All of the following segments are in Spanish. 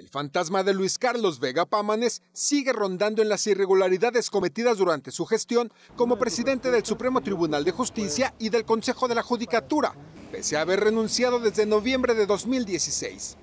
El fantasma de Luis Carlos Vega Pámanes sigue rondando en las irregularidades cometidas durante su gestión como presidente del Supremo Tribunal de Justicia y del Consejo de la Judicatura, pese a haber renunciado desde noviembre de 2016.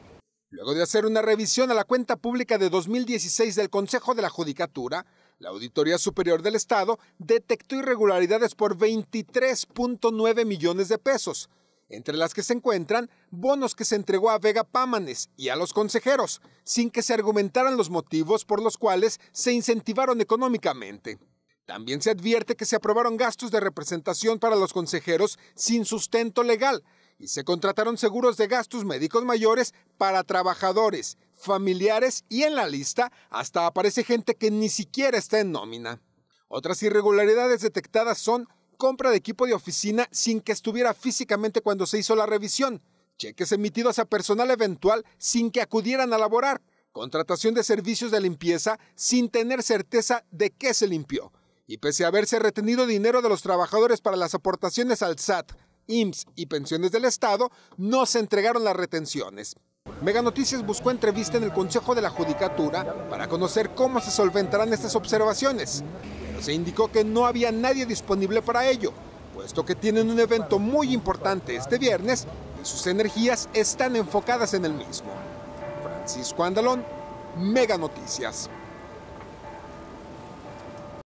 Luego de hacer una revisión a la cuenta pública de 2016 del Consejo de la Judicatura, la Auditoría Superior del Estado detectó irregularidades por 23.9 millones de pesos, entre las que se encuentran bonos que se entregó a Vega Pámanes y a los consejeros, sin que se argumentaran los motivos por los cuales se incentivaron económicamente. También se advierte que se aprobaron gastos de representación para los consejeros sin sustento legal y se contrataron seguros de gastos médicos mayores para trabajadores, familiares y en la lista hasta aparece gente que ni siquiera está en nómina. Otras irregularidades detectadas son compra de equipo de oficina sin que estuviera físicamente cuando se hizo la revisión, cheques emitidos a personal eventual sin que acudieran a laborar, contratación de servicios de limpieza sin tener certeza de qué se limpió, y pese a haberse retenido dinero de los trabajadores para las aportaciones al SAT, IMSS y pensiones del Estado, no se entregaron las retenciones. Mega Noticias buscó entrevista en el Consejo de la Judicatura para conocer cómo se solventarán estas observaciones se indicó que no había nadie disponible para ello, puesto que tienen un evento muy importante este viernes y sus energías están enfocadas en el mismo. Francisco Andalón, Mega Noticias.